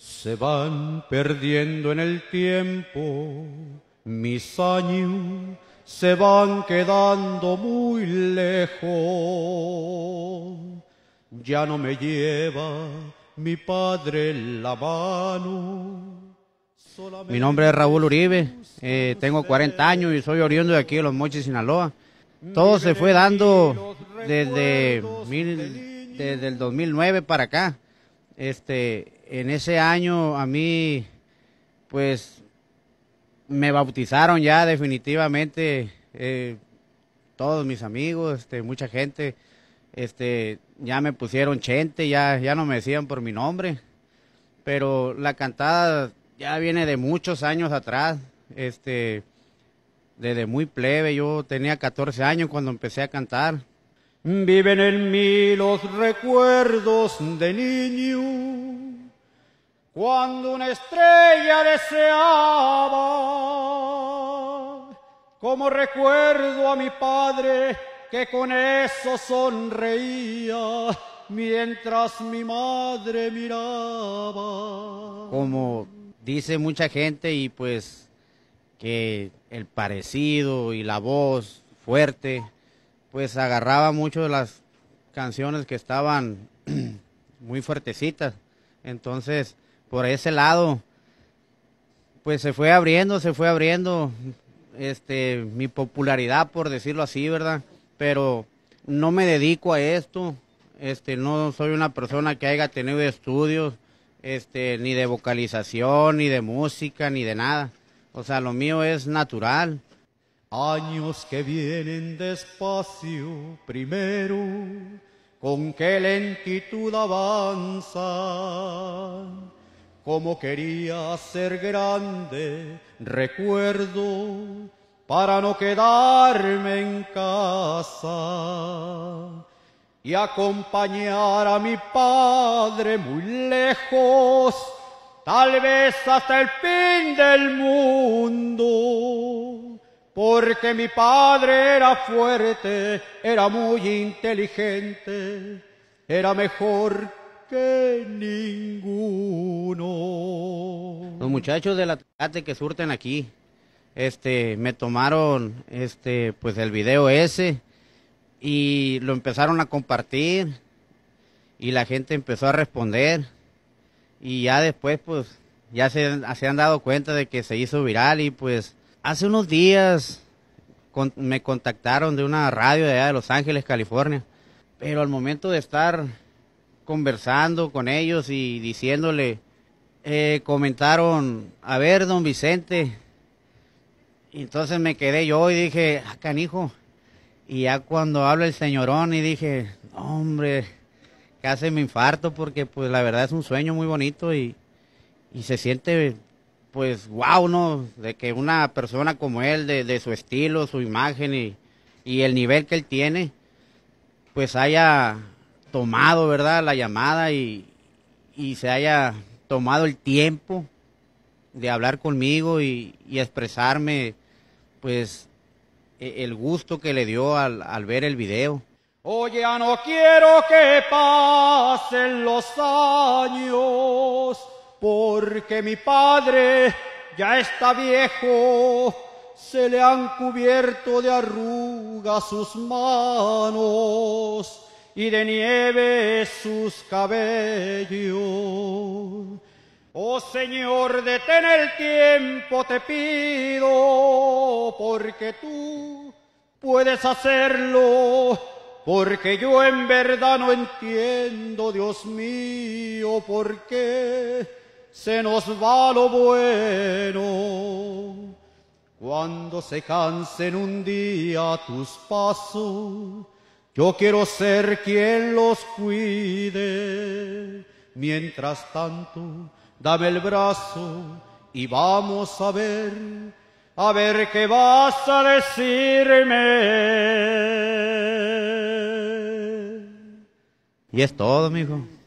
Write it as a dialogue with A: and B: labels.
A: Se van perdiendo en el tiempo mis años, se van quedando muy lejos. Ya no me lleva mi padre la mano.
B: Mi nombre es Raúl Uribe, eh, tengo 40 años y soy oriundo de aquí de Los Mochis, Sinaloa. Todo se fue dando desde, desde el 2009 para acá. Este, en ese año a mí, pues, me bautizaron ya definitivamente eh, todos mis amigos, este, mucha gente, este, ya me pusieron Chente, ya, no me decían por mi nombre, pero la cantada ya viene de muchos años atrás, desde este, muy plebe, yo tenía 14 años cuando empecé a cantar.
A: Viven en mí los recuerdos de niño cuando una estrella deseaba, como recuerdo a mi padre que con eso sonreía mientras mi madre miraba.
B: Como dice mucha gente y pues que el parecido y la voz fuerte, pues agarraba mucho de las canciones que estaban muy fuertecitas. Entonces, por ese lado, pues se fue abriendo, se fue abriendo este mi popularidad por decirlo así, ¿verdad? Pero no me dedico a esto, este no soy una persona que haya tenido estudios este ni de vocalización, ni de música, ni de nada. O sea, lo mío es natural.
A: Años que vienen despacio, primero, con qué lentitud avanzan como quería ser grande, recuerdo, para no quedarme en casa y acompañar a mi padre muy lejos, tal vez hasta el fin del mundo, porque mi padre era fuerte, era muy inteligente, era mejor ninguno. Los
B: muchachos de la Tecate que surten aquí, este, me tomaron, este, pues el video ese y lo empezaron a compartir y la gente empezó a responder y ya después, pues, ya se, se han dado cuenta de que se hizo viral y pues hace unos días me contactaron de una radio de allá de Los Ángeles, California, pero al momento de estar conversando con ellos y diciéndole, eh, comentaron, a ver, don Vicente. Y entonces me quedé yo y dije, ah, canijo. Y ya cuando habla el señorón y dije, hombre, hace mi infarto porque pues la verdad es un sueño muy bonito y, se siente pues guau, ¿no? De que una persona como él, de, su estilo, su imagen y, y el nivel que él tiene, pues haya tomado, ¿verdad? La llamada y, se haya tomado el tiempo de hablar conmigo y, expresarme, pues, e, el gusto que le dio al, ver el video.
A: Oye, no quiero que pasen los años, porque mi padre ya está viejo, se le han cubierto de arrugas sus manos y de nieve sus cabellos. Oh Señor, detén el tiempo, te pido, porque tú puedes hacerlo, porque yo en verdad no entiendo, Dios mío, por qué se nos va lo bueno. Cuando se cansen un día tus pasos, yo quiero ser quien los cuide. Mientras tanto, dame el brazo y vamos a ver, a ver qué vas a decirme.
B: Y es todo, mijo.